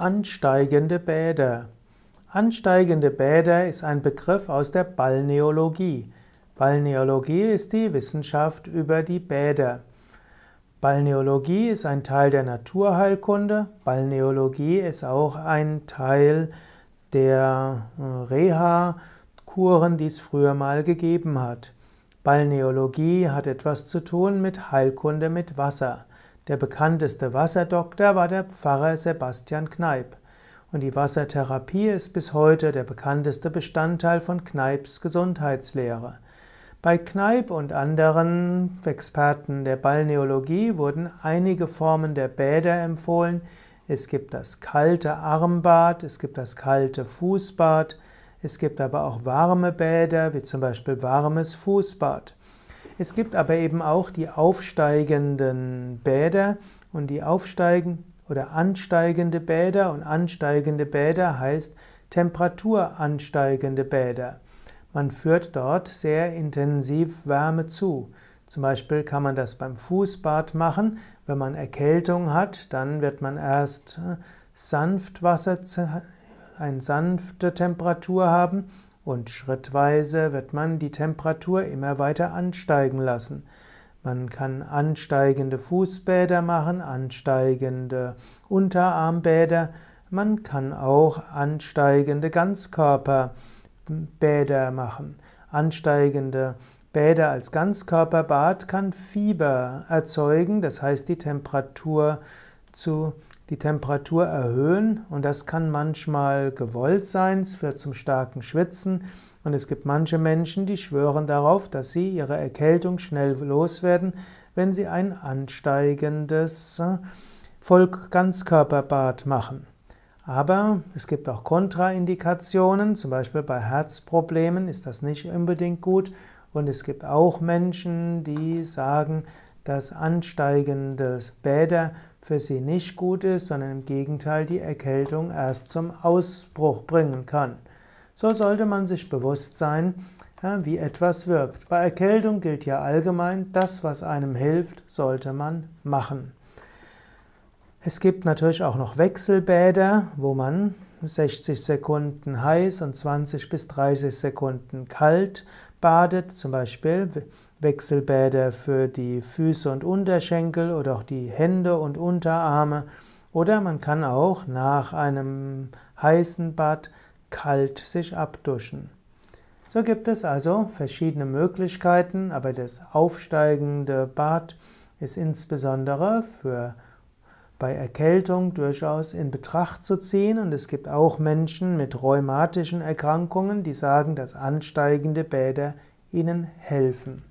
Ansteigende Bäder. Ansteigende Bäder ist ein Begriff aus der Balneologie. Balneologie ist die Wissenschaft über die Bäder. Balneologie ist ein Teil der Naturheilkunde. Balneologie ist auch ein Teil der äh, Reha-Kuren, die es früher mal gegeben hat. Balneologie hat etwas zu tun mit Heilkunde mit Wasser. Der bekannteste Wasserdoktor war der Pfarrer Sebastian Kneip. Und die Wassertherapie ist bis heute der bekannteste Bestandteil von Kneips Gesundheitslehre. Bei Kneip und anderen Experten der Balneologie wurden einige Formen der Bäder empfohlen. Es gibt das kalte Armbad, es gibt das kalte Fußbad, es gibt aber auch warme Bäder, wie zum Beispiel warmes Fußbad. Es gibt aber eben auch die aufsteigenden Bäder und die aufsteigen oder ansteigende Bäder und ansteigende Bäder heißt temperaturansteigende Bäder. Man führt dort sehr intensiv Wärme zu. Zum Beispiel kann man das beim Fußbad machen. Wenn man Erkältung hat, dann wird man erst äh, sanft Wasser, eine sanfte Temperatur haben und schrittweise wird man die Temperatur immer weiter ansteigen lassen. Man kann ansteigende Fußbäder machen, ansteigende Unterarmbäder, man kann auch ansteigende Ganzkörperbäder machen. Ansteigende Bäder als Ganzkörperbad kann Fieber erzeugen, das heißt die Temperatur zu die Temperatur erhöhen und das kann manchmal gewollt sein, es führt zum starken Schwitzen und es gibt manche Menschen, die schwören darauf, dass sie ihre Erkältung schnell loswerden, wenn sie ein ansteigendes äh, Vollganzkörperbad machen. Aber es gibt auch Kontraindikationen, zum Beispiel bei Herzproblemen ist das nicht unbedingt gut und es gibt auch Menschen, die sagen, dass ansteigende Bäder für sie nicht gut ist, sondern im Gegenteil die Erkältung erst zum Ausbruch bringen kann. So sollte man sich bewusst sein, wie etwas wirkt. Bei Erkältung gilt ja allgemein, das, was einem hilft, sollte man machen. Es gibt natürlich auch noch Wechselbäder, wo man 60 Sekunden heiß und 20 bis 30 Sekunden kalt badet, zum Beispiel Wechselbäder für die Füße und Unterschenkel oder auch die Hände und Unterarme. Oder man kann auch nach einem heißen Bad kalt sich abduschen. So gibt es also verschiedene Möglichkeiten, aber das aufsteigende Bad ist insbesondere für bei Erkältung durchaus in Betracht zu ziehen. Und es gibt auch Menschen mit rheumatischen Erkrankungen, die sagen, dass ansteigende Bäder ihnen helfen.